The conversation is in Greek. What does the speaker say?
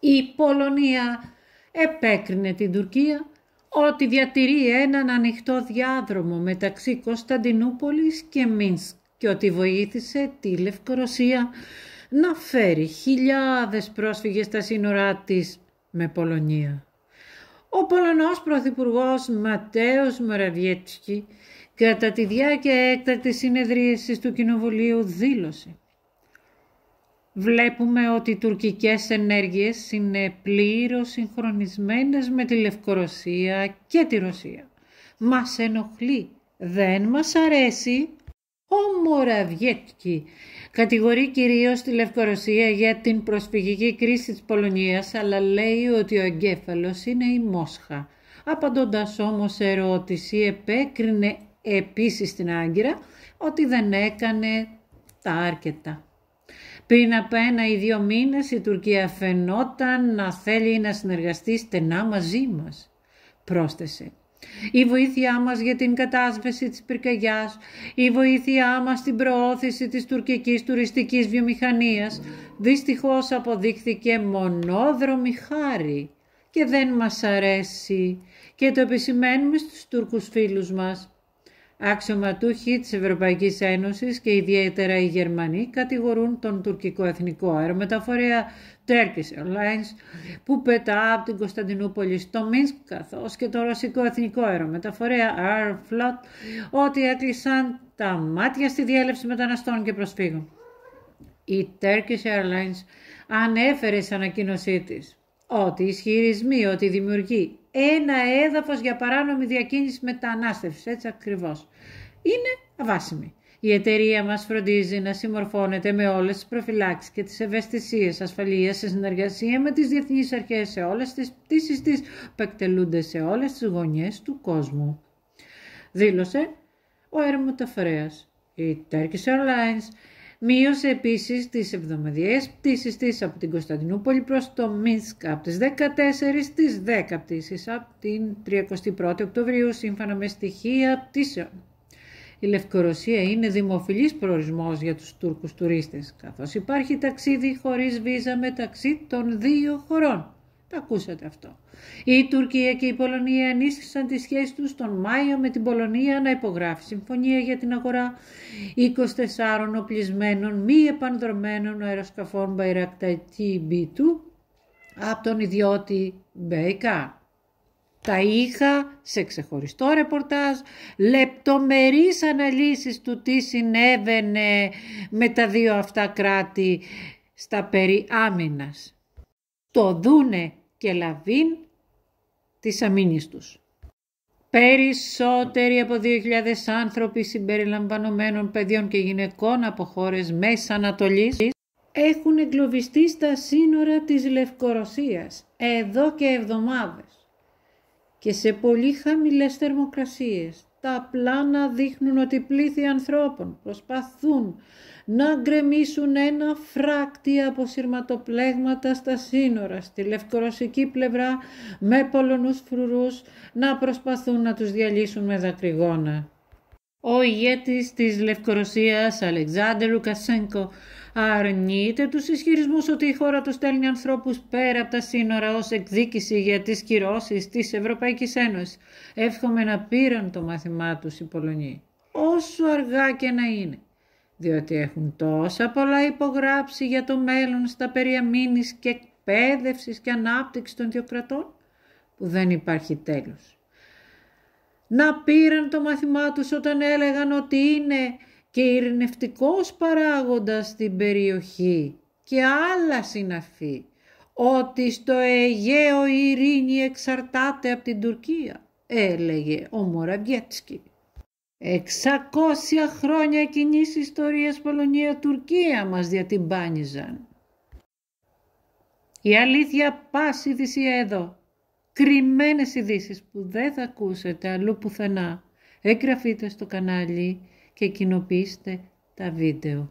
η Πολωνία επέκρινε την Τουρκία ότι διατηρεί έναν ανοιχτό διάδρομο μεταξύ Κωνσταντινούπολης και Μίνσκ και ότι βοήθησε τη Λευκορωσία να φέρει χιλιάδες πρόσφυγες στα σύνορά της με Πολωνία. Ο Πολωνός Πρωθυπουργός Ματέος Μοραβιέτσκι κατά τη διάρκεια έκτακτης συνεδρίασης του Κοινοβουλίου δήλωσε βλέπουμε ότι οι τουρκικές ενέργειες είναι πλήρως συγχρονισμένες με τη Λευκορωσία και τη Ρωσία. Μας ενοχλεί, δεν μας αρέσει. Ο κατηγορεί κυρίως τη Λευκορωσία για την προσφυγική κρίση της Πολωνίας, αλλά λέει ότι ο εγκέφαλος είναι η Μόσχα. Απαντώντας όμως σε ερώτηση, επέκρινε επίσης την Άγκυρα ότι δεν έκανε τα αρκετά. Πριν από ένα ή δύο μήνες η Τουρκία φαινόταν να θέλει να συνεργαστεί στενά μαζί μας, πρόσθεσε. Η βοήθειά μας για την κατάσβεση της πυρκαγιάς, η βοήθειά μας στην προώθηση της τουρκικής τουριστικής βιομηχανίας, δυστυχώς αποδείχθηκε μονόδρομη χάρη και δεν μας αρέσει και το επισημαίνουμε στους Τούρκους φίλους μας. Αξιωματούχοι της Ευρωπαϊκής Ένωσης και ιδιαίτερα οι Γερμανοί κατηγορούν τον τουρκικό εθνικό αερομεταφορέα Turkish Airlines που πετά από την Κωνσταντινούπολη στο Μίνσκ καθώς και το ρωσικό εθνικό αερομεταφορέα Airflot ότι έκλεισαν τα μάτια στη διέλευση μεταναστών και προσφύγων. Η Turkish Airlines ανέφερε σε ανακοίνωσή της ότι ισχυρισμοί ότι δημιουργεί ένα έδαφος για παράνομη διακίνηση μετανάστευσης, έτσι ακριβώς. Είναι αβάσιμη. Η εταιρεία μας φροντίζει να συμμορφώνεται με όλες τις προφυλάξεις και τις ευαισθησίες ασφαλείας σε συνεργασία με τις διεθνείς αρχές σε όλες τις πτήσεις της που εκτελούνται σε όλες τις γωνιές του κόσμου. Δήλωσε ο Έρμουταφρέας. Η Turkish Airlines Μείωσε επίσης τις εβδομαδιαίες πτήσεις της από την Κωνσταντινούπολη προς το Μίνσκ από τις 14 στις 10 πτήσεις από την 31η Οκτωβρίου σύμφωνα με στοιχεία πτήσεων. Λευκορωσία είναι δημοφιλής προορισμός για τους Τούρκους τουρίστες, καθώς υπάρχει ταξίδι χωρίς βίζα μεταξύ των δύο χωρών. Το ακούσατε αυτό. Η Τουρκία και η Πολωνία ενίσχυσαν τις σχέσεις τους τον Μάιο με την Πολωνία να υπογράφει συμφωνία για την αγορά 24 οπλισμένων μη επανδρομένων αεροσκαφών Μπαϊρακτακή B2 από τον ιδιώτη Μπέικα. Τα είχα σε ξεχωριστό ρεπορτάζ, λεπτομερείς αναλύσεις του τι συνέβαινε με τα δύο αυτά κράτη στα περί άμυνας. Το δούνε και λαβήν της αμήνης τους. Περισσότεροι από 2.000 άνθρωποι συμπεριλαμβανομένων παιδιών και γυναικών από χώρες μέσα Ανατολής έχουν εγκλωβιστεί στα σύνορα της Λευκορωσίας εδώ και εβδομάδες και σε πολύ χαμηλές θερμοκρασίες τα πλάνα δείχνουν ότι πλήθη ανθρώπων προσπαθούν να γκρεμίσουν ένα φράκτη από σειρματοπλέγματα στα σύνορα, στη λευκορωσική πλευρά, με πολωνούς φρουρούς, να προσπαθούν να τους διαλύσουν με δακρυγόνα. Ο ηγέτης της Λευκορωσίας, Αλεξάνδρου Κασένκο, Αρνείται τους ισχυρισμούς ότι η χώρα του στέλνει ανθρώπους πέρα από τα σύνορα ως εκδίκηση για τις κυρώσεις της Ευρωπαϊκής Ένωσης. Εύχομαι να πήραν το μάθημά τους οι Πολωνοί, όσο αργά και να είναι, διότι έχουν τόσα πολλά υπογράψει για το μέλλον στα περί και εκπαίδευσης και ανάπτυξης των δύο κρατών, που δεν υπάρχει τέλος. Να πήραν το μάθημά τους όταν έλεγαν ότι είναι και ειρηνευτικός παράγοντας στην περιοχή και άλλα συναφή, ότι στο Αιγαίο η ειρήνη εξαρτάται από την Τουρκία, έλεγε ο Μοραβιέτσκι. 600 χρόνια κοινής ιστορίας Πολωνία-Τουρκία μας διατυμπάνιζαν. Η αλήθεια πάση θυσία εδώ. Κρυμμένες ειδήσεις που δεν θα ακούσετε αλλού πουθενά. Εγγραφείτε στο κανάλι και κοινοποιήστε τα βίντεο.